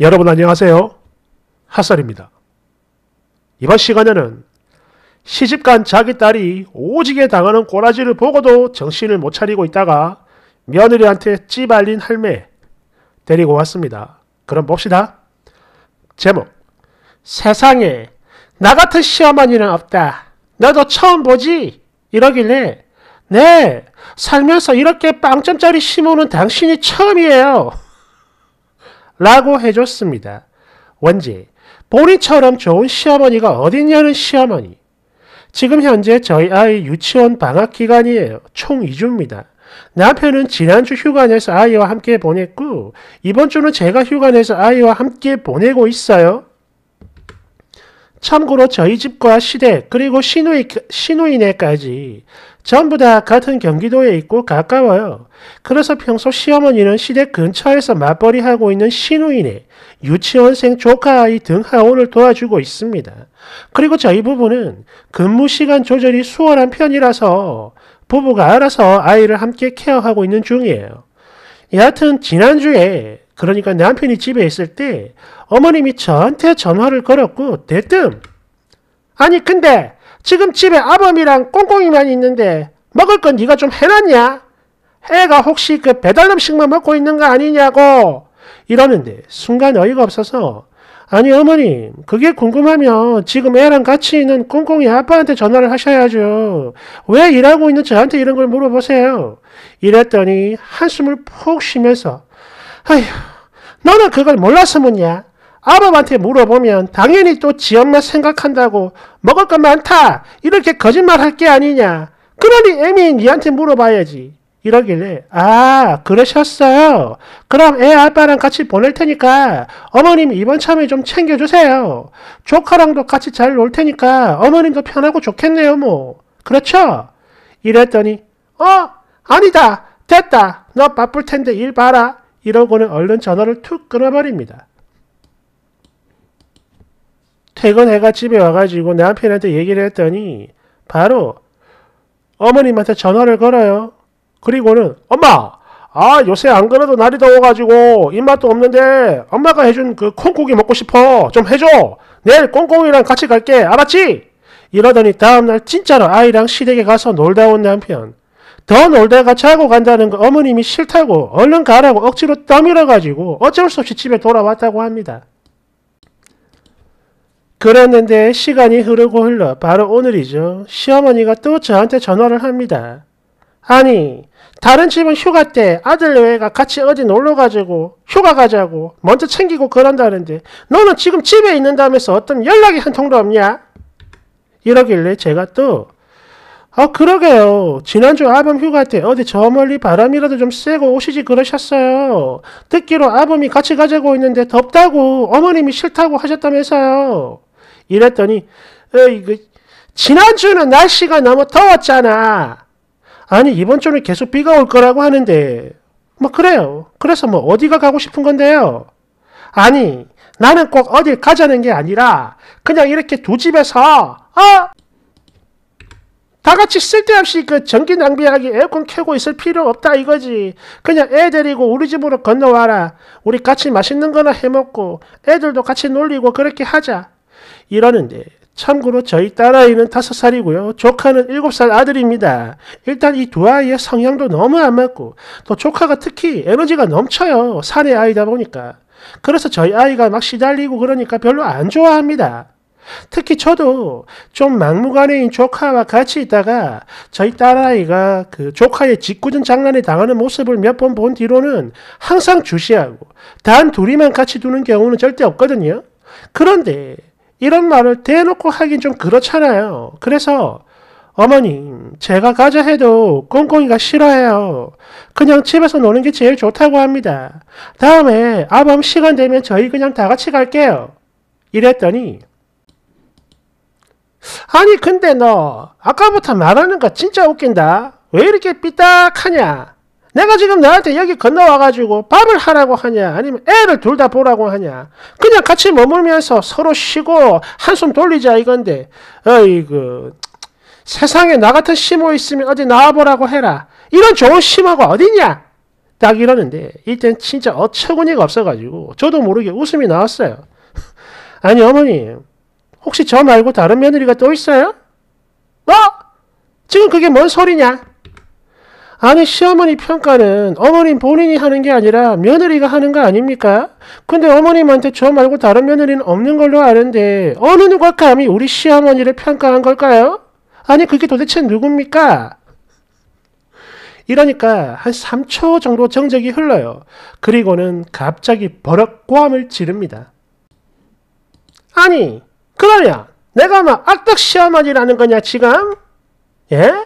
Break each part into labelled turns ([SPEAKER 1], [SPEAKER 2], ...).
[SPEAKER 1] 여러분 안녕하세요. 핫설입니다. 이번 시간에는 시집간 자기 딸이 오지게 당하는 꼬라지를 보고도 정신을 못 차리고 있다가 며느리한테 찌발린 할매 데리고 왔습니다. 그럼 봅시다. 제목 세상에 나 같은 시어머니는 없다. 너도 처음 보지? 이러길래 네, 살면서 이렇게 빵점짜리 심오는 당신이 처음이에요. 라고 해줬습니다. 왠지 본인처럼 좋은 시어머니가 어딨냐는 시어머니. 지금 현재 저희 아이 유치원 방학 기간이에요. 총 2주입니다. 남편은 지난주 휴가 내서 아이와 함께 보냈고 이번 주는 제가 휴가 내서 아이와 함께 보내고 있어요. 참고로 저희 집과 시댁 그리고 시누이, 시누이네까지 전부 다 같은 경기도에 있고 가까워요. 그래서 평소 시어머니는 시댁 근처에서 맞벌이하고 있는 시누이네, 유치원생 조카아이 등 하원을 도와주고 있습니다. 그리고 저희 부부는 근무 시간 조절이 수월한 편이라서 부부가 알아서 아이를 함께 케어하고 있는 중이에요. 여하튼 지난주에 그러니까 남편이 집에 있을 때 어머님이 저한테 전화를 걸었고 대뜸 아니 근데 지금 집에 아범이랑 꽁꽁이만 있는데 먹을 건 네가 좀 해놨냐? 애가 혹시 그 배달 음식만 먹고 있는 거 아니냐고 이러는데 순간 어이가 없어서 아니 어머님 그게 궁금하면 지금 애랑 같이 있는 꽁꽁이 아빠한테 전화를 하셔야죠. 왜 일하고 있는 저한테 이런 걸 물어보세요. 이랬더니 한숨을 푹 쉬면서 아휴 너는 그걸 몰랐서 묻냐? 아람한테 물어보면 당연히 또 지엄마 생각한다고 먹을 것 많다 이렇게 거짓말할 게 아니냐 그러니 애미 니한테 물어봐야지 이러길래 아 그러셨어요 그럼 애 아빠랑 같이 보낼 테니까 어머님 이번 참에 좀 챙겨주세요 조카랑도 같이 잘 놀 테니까 어머님도 편하고 좋겠네요 뭐 그렇죠? 이랬더니 어 아니다 됐다 너 바쁠 텐데 일 봐라 이러고는 얼른 전화를 툭 끊어버립니다 퇴근해가 집에 와가지고 남편한테 얘기를 했더니 바로 어머님한테 전화를 걸어요. 그리고는 엄마! 아 요새 안 그래도 날이 더워가지고 입맛도 없는데 엄마가 해준 그콩국이 먹고 싶어 좀 해줘 내일 꽁꽁이랑 같이 갈게 알았지? 이러더니 다음날 진짜로 아이랑 시댁에 가서 놀다 온 남편 더 놀다가 자고 간다는 거 어머님이 싫다고 얼른 가라고 억지로 떠밀어가지고 어쩔 수 없이 집에 돌아왔다고 합니다. 그랬는데 시간이 흐르고 흘러 바로 오늘이죠. 시어머니가 또 저한테 전화를 합니다. 아니 다른 집은 휴가 때 아들 내외가 같이 어디 놀러가지고 휴가 가자고 먼저 챙기고 그런다는데 너는 지금 집에 있는다면서 어떤 연락이 한 통도 없냐? 이러길래 제가 또 아, 그러게요. 지난주 아범 휴가 때 어디 저 멀리 바람이라도 좀 쐬고 오시지 그러셨어요. 듣기로 아범이 같이 가자고 있는데 덥다고 어머님이 싫다고 하셨다면서요. 이랬더니 에이 그 지난주는 날씨가 너무 더웠잖아. 아니 이번 주는 계속 비가 올 거라고 하는데 뭐 그래요. 그래서 뭐 어디가 가고 싶은 건데요. 아니 나는 꼭 어딜 가자는 게 아니라 그냥 이렇게 두 집에서 어? 다 같이 쓸데없이 그 전기 낭비하기 에어컨 켜고 있을 필요 없다 이거지. 그냥 애 데리고 우리 집으로 건너와라. 우리 같이 맛있는 거나 해먹고 애들도 같이 놀리고 그렇게 하자. 이러는데 참고로 저희 딸아이는 5살이고요. 조카는 7살 아들입니다. 일단 이 두 아이의 성향도 너무 안 맞고 또 조카가 특히 에너지가 넘쳐요. 산의 아이다 보니까. 그래서 저희 아이가 막 시달리고 그러니까 별로 안 좋아합니다. 특히 저도 좀 막무가내인 조카와 같이 있다가 저희 딸아이가 그 조카의 짓궂은 장난에 당하는 모습을 몇 번 본 뒤로는 항상 주시하고 단 둘이만 같이 두는 경우는 절대 없거든요. 그런데 이런 말을 대놓고 하긴 좀 그렇잖아요. 그래서 어머님, 제가 가자 해도 꽁꽁이가 싫어해요. 그냥 집에서 노는 게 제일 좋다고 합니다. 다음에 아밤 시간 되면 저희 그냥 다 같이 갈게요. 이랬더니 아니 근데 너 아까부터 말하는 거 진짜 웃긴다. 왜 이렇게 삐딱하냐? 내가 지금 너한테 여기 건너와가지고 밥을 하라고 하냐 아니면 애를 둘 다 보라고 하냐 그냥 같이 머물면서 서로 쉬고 한숨 돌리자 이건데 어이그 세상에 나 같은 심호 있으면 어디 나와보라고 해라 이런 좋은 심호가 어디냐 딱 이러는데 이땐 진짜 어처구니가 없어가지고 저도 모르게 웃음이 나왔어요 아니 어머니 혹시 저 말고 다른 며느리가 또 있어요? 어? 지금 그게 뭔 소리냐? 아니 시어머니 평가는 어머님 본인이 하는 게 아니라 며느리가 하는 거 아닙니까? 근데 어머님한테 저 말고 다른 며느리는 없는 걸로 아는데 어느 누가 감히 우리 시어머니를 평가한 걸까요? 아니 그게 도대체 누굽니까? 이러니까 한 3초 정도 정적이 흘러요. 그리고는 갑자기 버럭 고함을 지릅니다. 아니, 그러냐? 내가 막 뭐 악덕 시어머니라는 거냐, 지금? 예?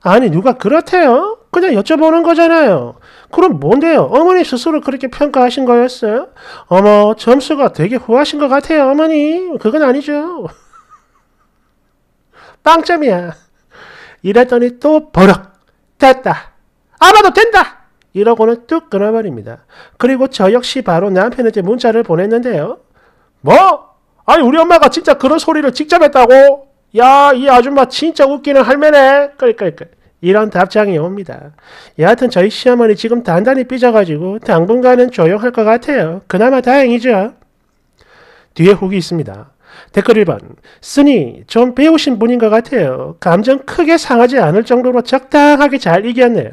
[SPEAKER 1] 아니, 누가 그렇대요? 그냥 여쭤보는 거잖아요. 그럼 뭔데요? 어머니 스스로 그렇게 평가하신 거였어요? 어머, 점수가 되게 후하신 것 같아요, 어머니. 그건 아니죠. 빵점이야. 이랬더니 또 버럭. 됐다. 아마도 된다! 이러고는 뚝 끊어버립니다. 그리고 저 역시 바로 남편한테 문자를 보냈는데요. 뭐? 아니 우리 엄마가 진짜 그런 소리를 직접 했다고? 야이 아줌마 진짜 웃기는 할매네. 끌끌끌. 이런 답장이 옵니다. 예, 여하튼 저희 시어머니 지금 단단히 삐져가지고 당분간은 조용할 것 같아요. 그나마 다행이죠. 뒤에 후기 있습니다. 댓글 1번. 쓰니 좀 배우신 분인 것 같아요. 감정 크게 상하지 않을 정도로 적당하게 잘 이겼네요.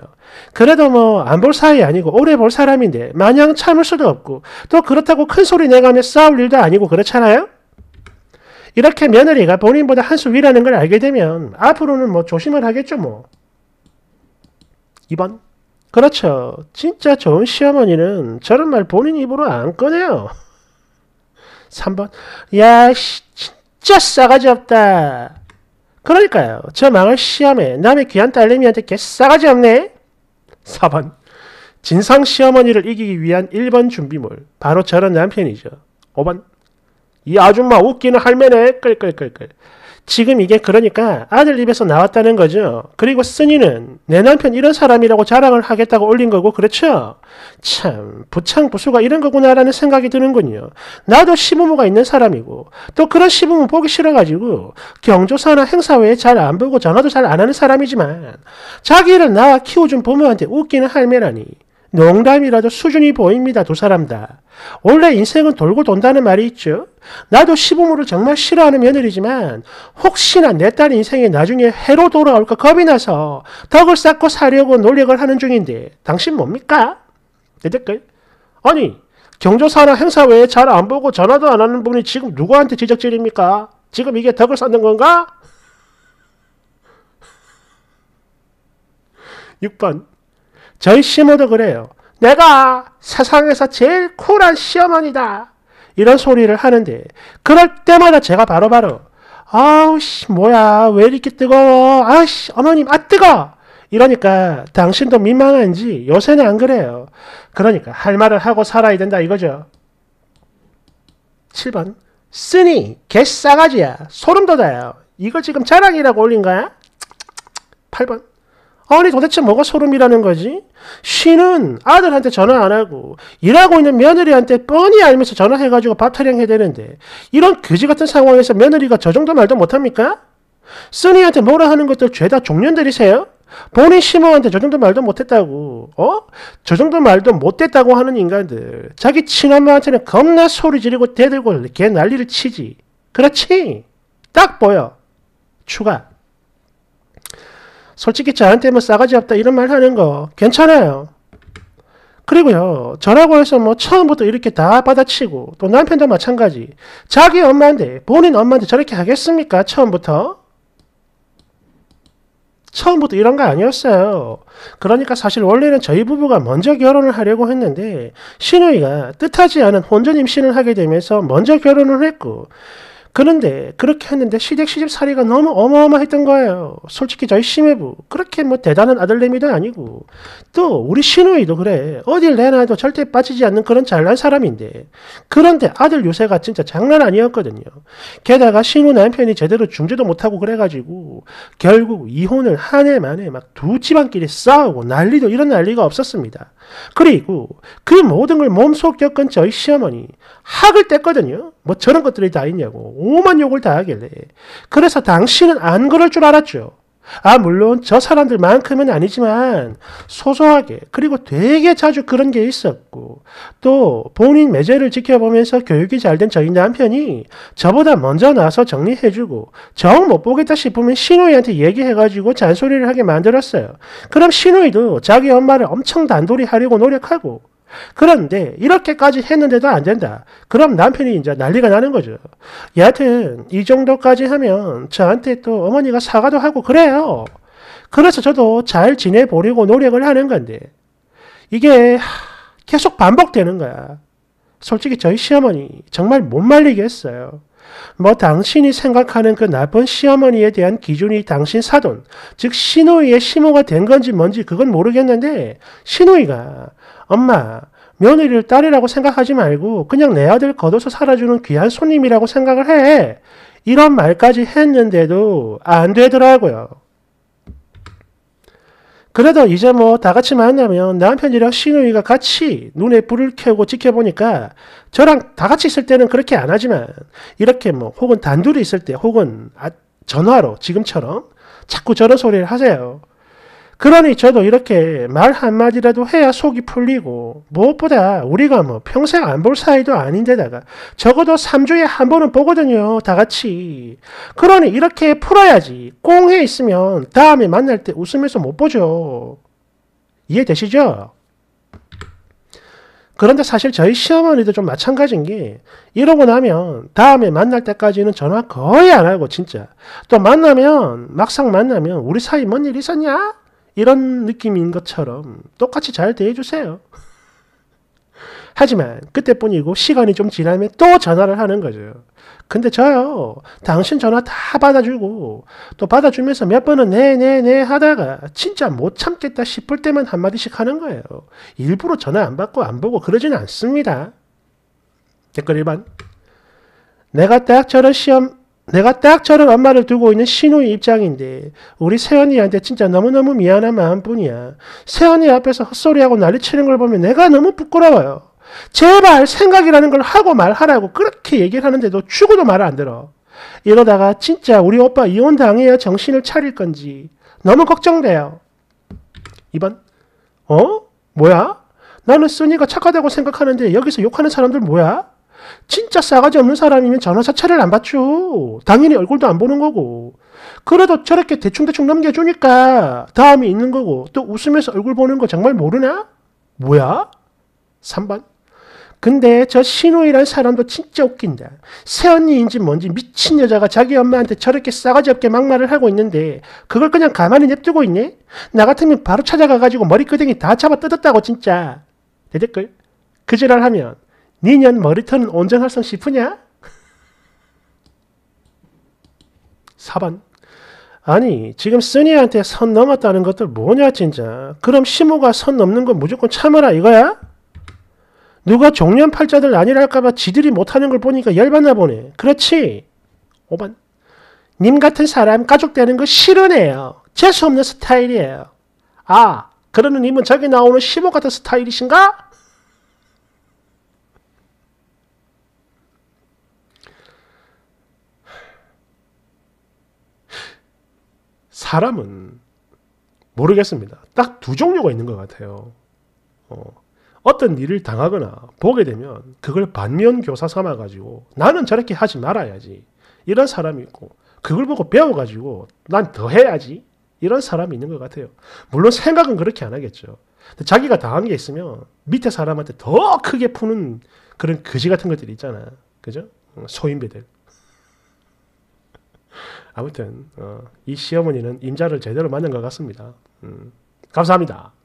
[SPEAKER 1] 그래도 뭐 안 볼 사이 아니고 오래 볼 사람인데 마냥 참을 수도 없고 또 그렇다고 큰 소리 내가며 싸울 일도 아니고 그렇잖아요? 이렇게 며느리가 본인보다 한 수 위라는 걸 알게 되면 앞으로는 뭐 조심을 하겠죠 뭐. 2번. 그렇죠. 진짜 좋은 시어머니는 저런 말 본인 입으로 안 꺼내요. 3번. 야, 씨, 진짜 싸가지 없다. 그러니까요. 저 망할 시험에 남의 귀한 딸내미한테 개 싸가지 없네. 4번. 진상 시어머니를 이기기 위한 1번 준비물. 바로 저런 남편이죠. 5번. 이 아줌마 웃기는 할매네. 끌끌끌끌. 지금 이게 그러니까 아들 입에서 나왔다는 거죠. 그리고 쓰니는내 남편 이런 사람이라고 자랑을 하겠다고 올린 거고 그렇죠. 참 부창부수가 이런 거구나라는 생각이 드는군요. 나도 시부모가 있는 사람이고 또 그런 시부모 보기 싫어가지고 경조사나 행사회에 잘 안 보고 전화도 잘 안 하는 사람이지만 자기를 나와 키워준 부모한테 웃기는 할매라니 농담이라도 수준이 보입니다. 두 사람 다. 원래 인생은 돌고 돈다는 말이 있죠. 나도 시부모를 정말 싫어하는 며느리지만 혹시나 내 딸 인생이 나중에 해로 돌아올까 겁이 나서 덕을 쌓고 사려고 노력을 하는 중인데 당신 뭡니까? 내 댓글. 아니 경조사나 행사 외에 잘 안 보고 전화도 안 하는 분이 지금 누구한테 지적질입니까? 지금 이게 덕을 쌓는 건가? 6번 저희 시모도 그래요. 내가 세상에서 제일 쿨한 시어머니다. 이런 소리를 하는데 그럴 때마다 제가 바로바로 바로 아우씨 뭐야 왜 이렇게 뜨거워 아우씨 어머님 아 뜨거 이러니까 당신도 민망한지 요새는 안 그래요. 그러니까 할 말을 하고 살아야 된다 이거죠. 7번 쓰니 개싸가지야 소름 돋아요. 이거 지금 자랑이라고 올린 거야? 8번 아니 도대체 뭐가 소름이라는 거지? 쉬는 아들한테 전화 안 하고 일하고 있는 며느리한테 뻔히 알면서 전화해가지고 밥 타령 해야 는데 이런 그지 같은 상황에서 며느리가 저 정도 말도 못합니까? 쓰니한테 뭐라 하는 것들 죄다 종년들이세요? 본인 시모한테 저 정도 말도 못했다고 어? 저 정도 말도 못했다고 하는 인간들 자기 친엄마한테는 겁나 소리 지르고 대들고 개 난리를 치지 그렇지 딱 보여 추가 솔직히 저한테 뭐 싸가지 없다 이런 말 하는 거 괜찮아요. 그리고요, 저라고 해서 뭐 처음부터 이렇게 다 받아치고, 또 남편도 마찬가지. 자기 엄마인데, 본인 엄마한테 저렇게 하겠습니까? 처음부터? 처음부터 이런 거 아니었어요. 그러니까 사실 원래는 저희 부부가 먼저 결혼을 하려고 했는데, 신우이가 뜻하지 않은 혼전 임신을 하게 되면서 먼저 결혼을 했고, 그런데 그렇게 했는데 시댁 시집 사이가 너무 어마어마했던 거예요. 솔직히 저희 시해부 그렇게 뭐 대단한 아들내미도 아니고 또 우리 시누이도 그래 어딜 내놔도 절대 빠지지 않는 그런 잘난 사람인데 그런데 아들 요새가 진짜 장난 아니었거든요. 게다가 시누 남편이 제대로 중재도 못하고 그래가지고 결국 이혼을 한 해 만에 막 두 집안끼리 싸우고 난리도 이런 난리가 없었습니다. 그리고 그 모든 걸몸속 겪은 저희 시어머니 학을 뗐거든요. 뭐 저런 것들이 다 있냐고. 오만 욕을 다 하길래. 그래서 당신은 안 그럴 줄 알았죠. 아, 물론 저 사람들만큼은 아니지만 소소하게, 그리고 되게 자주 그런 게 있었고, 또 본인 매제를 지켜보면서 교육이 잘 된 저희 남편이 저보다 먼저 나서 와 정리해주고, 정 못 보겠다 싶으면 신우이한테 얘기해가지고 잔소리를 하게 만들었어요. 그럼 신우이도 자기 엄마를 엄청 단돌이 하려고 노력하고, 그런데 이렇게까지 했는데도 안 된다. 그럼 남편이 이제 난리가 나는 거죠. 여하튼 이 정도까지 하면 저한테 또 어머니가 사과도 하고 그래요. 그래서 저도 잘 지내보려고 노력을 하는 건데 이게 계속 반복되는 거야. 솔직히 저희 시어머니 정말 못 말리겠어요. 뭐 당신이 생각하는 그 나쁜 시어머니에 대한 기준이 당신 사돈, 즉 시노이의 시모가 된 건지 뭔지 그건 모르겠는데 시노이가 엄마, 며느리를 딸이라고 생각하지 말고 그냥 내 아들 걷어서 살아주는 귀한 손님이라고 생각을 해. 이런 말까지 했는데도 안 되더라고요. 그래도 이제 뭐 다 같이 만나면 남편이랑 시누이가 같이 눈에 불을 켜고 지켜보니까 저랑 다 같이 있을 때는 그렇게 안 하지만 이렇게 뭐 혹은 단둘이 있을 때 혹은 아, 전화로 지금처럼 자꾸 저런 소리를 하세요. 그러니 저도 이렇게 말 한마디라도 해야 속이 풀리고 무엇보다 우리가 뭐 평생 안 볼 사이도 아닌데다가 적어도 3주에 한 번은 보거든요. 다 같이. 그러니 이렇게 풀어야지. 꽁해 있으면 다음에 만날 때 웃으면서 못 보죠. 이해되시죠? 그런데 사실 저희 시어머니도 좀 마찬가지인 게 이러고 나면 다음에 만날 때까지는 전화 거의 안 하고 진짜 또 만나면 막상 만나면 우리 사이 뭔 일 있었냐? 이런 느낌인 것처럼 똑같이 잘 대해주세요. 하지만 그때뿐이고 시간이 좀 지나면 또 전화를 하는 거죠. 근데 저요 당신 전화 다 받아주고 또 받아주면서 몇 번은 네네네 네, 네 하다가 진짜 못 참겠다 싶을 때만 한마디씩 하는 거예요. 일부러 전화 안 받고 안 보고 그러지는 않습니다. 댓글 1번 내가 딱 저런 시험 내가 딱처럼 엄마를 두고 있는 신우의 입장인데 우리 세연이한테 진짜 너무너무 미안한 마음뿐이야. 세연이 앞에서 헛소리하고 난리치는 걸 보면 내가 너무 부끄러워요. 제발 생각이라는 걸 하고 말하라고 그렇게 얘기를 하는데도 죽어도 말안 들어. 이러다가 진짜 우리 오빠 이혼당해야 정신을 차릴 건지 너무 걱정돼요. 2번 어? 뭐야? 나는 쓰니가 착하다고 생각하는데 여기서 욕하는 사람들 뭐야? 진짜 싸가지 없는 사람이면 전화사 찰을안 받죠. 당연히 얼굴도 안 보는 거고. 그래도 저렇게 대충대충 넘겨주니까 다음이 있는 거고 또 웃으면서 얼굴 보는 거 정말 모르나? 뭐야? 3번. 근데 저 신우이란 사람도 진짜 웃긴다. 새언니인지 뭔지 미친 여자가 자기 엄마한테 저렇게 싸가지 없게 막말을 하고 있는데 그걸 그냥 가만히 냅두고 있네? 나 같으면 바로 찾아가가지고 머리끄댕이 다 잡아 뜯었다고 진짜. 대댓글. 그 지랄하면 니년 머리털은 온전할성 싶으냐? 4번 아니 지금 쓰니한테 선 넘었다는 것들 뭐냐 진짜 그럼 시모가 선 넘는 건 무조건 참아라 이거야? 누가 종년팔자들 아니랄까봐 지들이 못하는 걸 보니까 열받나 보네 그렇지 5번 님 같은 사람 가족 되는 거 싫으네요 재수없는 스타일이에요 아 그러는 님은 저기 나오는 시모 같은 스타일이신가? 사람은 모르겠습니다. 딱 두 종류가 있는 것 같아요. 어, 어떤 일을 당하거나 보게 되면 그걸 반면 교사 삼아가지고 나는 저렇게 하지 말아야지. 이런 사람이 있고 그걸 보고 배워가지고 난 더 해야지. 이런 사람이 있는 것 같아요. 물론 생각은 그렇게 안 하겠죠. 자기가 당한 게 있으면 밑에 사람한테 더 크게 푸는 그런 거지 같은 것들이 있잖아. 그죠? 어, 소인배들. 아무튼 어, 이 시어머니는 임자를 제대로 맞는 것 같습니다. 음, 감사합니다.